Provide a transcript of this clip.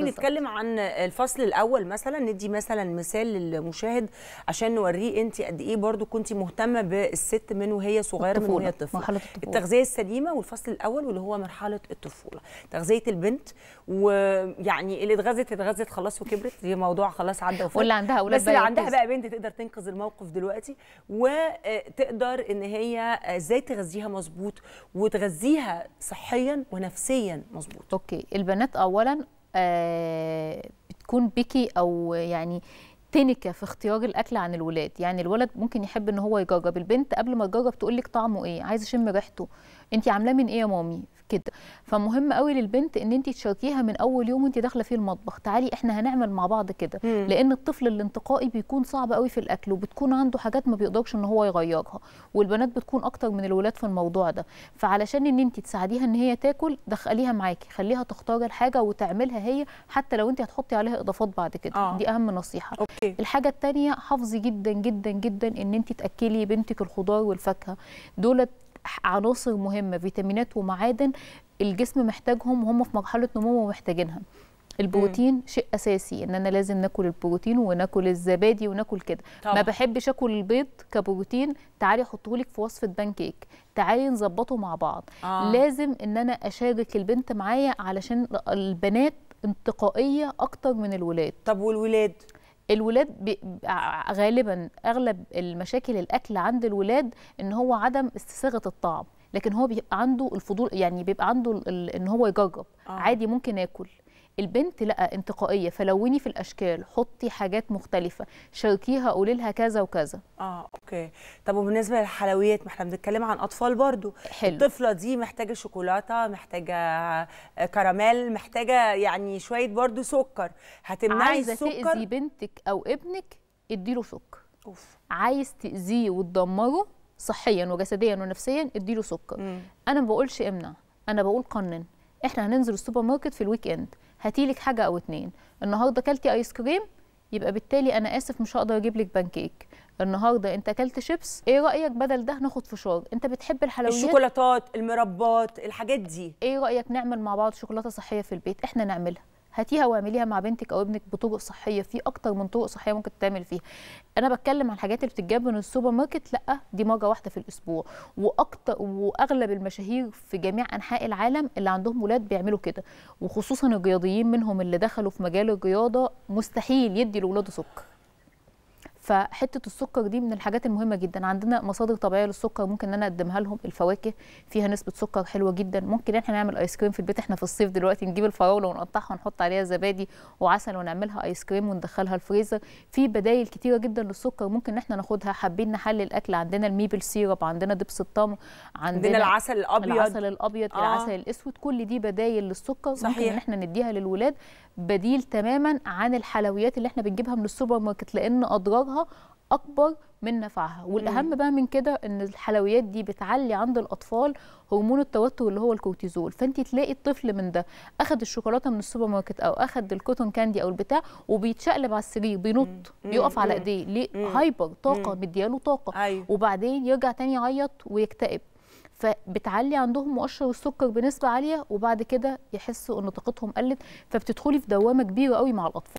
نتكلم عن الفصل الاول مثلا ندي مثلا مثال للمشاهد عشان نوريه انت قد ايه برضو كنت مهتمه بالست من وهي صغيره الطفولة. من وهي طفله مرحله الطفوله التغذيه السليمه والفصل الاول واللي هو مرحله الطفوله تغذيه البنت ويعني اللي اتغذت اتغذت خلاص وكبرت دي موضوع خلاص عدى وفات واللي عندها اولاد بس اللي عندها بقى بنت تقدر تنقذ الموقف دلوقتي وتقدر ان هي ازاي تغذيها مظبوط وتغذيها صحيا ونفسيا مظبوط اوكي البنات اولا آه، بتكون بكي او يعني تنكه في اختيار الاكل عن الولاد يعني الولد ممكن يحب ان هو يجرب البنت قبل ما تجرب تقول لك طعمه ايه عايز اشم ريحته انت عاملاه من ايه يا مامي كده فمهم قوي للبنت ان انت تشاركيها من اول يوم وانت داخله فيه المطبخ تعالي احنا هنعمل مع بعض كده لان الطفل الانتقائي بيكون صعب قوي في الاكل وبتكون عنده حاجات ما بيقدرش ان هو يغيرها والبنات بتكون اكتر من الولاد في الموضوع ده فعلشان ان انت تساعديها ان هي تاكل دخليها معاكي خليها تختار الحاجه وتعملها هي حتى لو انت هتحطي عليها اضافات بعد كده آه. دي اهم نصيحه أوكي. إيه؟ الحاجه الثانيه حافظي جدا جدا جدا ان انت تاكلي بنتك الخضار والفاكهه دولت عناصر مهمه فيتامينات ومعادن الجسم محتاجهم وهم في مرحله نمو ومحتاجينها البروتين مم. شيء اساسي ان انا لازم ناكل البروتين وناكل الزبادي وناكل كده ما بحبش اكل البيض كبروتين تعالي احطهولك في وصفه بان كيك تعالي نظبطه مع بعض آه. لازم ان انا اشارك البنت معايا علشان البنات انتقائيه اكتر من الولاد طب والولاد الولاد غالبا اغلب المشاكل الاكل عند الولاد ان هو عدم استساغه الطعم لكن هو بيبقى عنده الفضول يعني بيبقى عنده ان هو يجرب آه. عادي ممكن اكل البنت لا انتقائيه فلوني في الاشكال حطي حاجات مختلفه شاركيها قولي لها كذا وكذا اه اوكي طب وبالنسبه للحلويات ما احنا بنتكلم عن اطفال برضو حلو. الطفله دي محتاجه شوكولاته محتاجه آه، كراميل محتاجه يعني شويه برضو سكر هتمنعي السكر عايزه تاذي بنتك او ابنك اديله سكر أوف. عايز تاذيه وتدمره صحيا وجسديا ونفسيا اديله سكر مم. انا ما بقولش امنع انا بقول قنن احنا هننزل السوبر ماركت في الويك اند هاتيلك حاجه او اتنين النهارده كلتي ايس كريم يبقى بالتالي انا اسف مش هقدر اجيب لك بانكيك النهارده انت اكلت شيبس ايه رايك بدل ده ناخد فشار انت بتحب الحلويات الشوكولاتات المربات الحاجات دي ايه رايك نعمل مع بعض شوكولاته صحيه في البيت احنا نعملها هاتيها واعمليها مع بنتك او ابنك بطرق صحيه في اكتر من طرق صحيه ممكن تعمل فيها انا بتكلم عن الحاجات اللي بتتجاب من السوبر ماركت لا دي مره واحده في الاسبوع واكتر واغلب المشاهير في جميع انحاء العالم اللي عندهم ولاد بيعملوا كده وخصوصا الرياضيين منهم اللي دخلوا في مجال الرياضه مستحيل يدي لاولاده سكر فحته السكر دي من الحاجات المهمه جدا عندنا مصادر طبيعيه للسكر ممكن ان انا اقدمها لهم الفواكه فيها نسبه سكر حلوه جدا ممكن احنا نعمل ايس كريم في البيت احنا في الصيف دلوقتي نجيب الفراوله ونقطعها ونحط عليها زبادي وعسل ونعملها ايس كريم وندخلها الفريزر في بدايل كتيره جدا للسكر ممكن ان احنا ناخدها حابين نحلل الاكل عندنا الميبل سيرب عندنا دبس التمر عندنا, عندنا العسل الابيض العسل الابيض آه. العسل الاسود كل دي بدايل للسكر صحيح. ممكن ان احنا نديها للولاد بديل تماما عن الحلويات اللي احنا بنجيبها من السوبر ماركت لان اضرارها ضررها اكبر من نفعها والاهم بقى من كده ان الحلويات دي بتعلي عند الاطفال هرمون التوتر اللي هو الكورتيزول فانت تلاقي الطفل من ده اخد الشوكولاته من السوبر ماركت او اخد الكوتون كاندي او البتاع وبيتشقلب على السرير بينط بيقف على ايديه ليه هايبر طاقه مدياله طاقه أيوه. وبعدين يرجع تاني يعيط ويكتئب فبتعلي عندهم مؤشر السكر بنسبه عاليه وبعد كده يحسوا ان طاقتهم قلت فبتدخلي في دوامه كبيره قوي مع الاطفال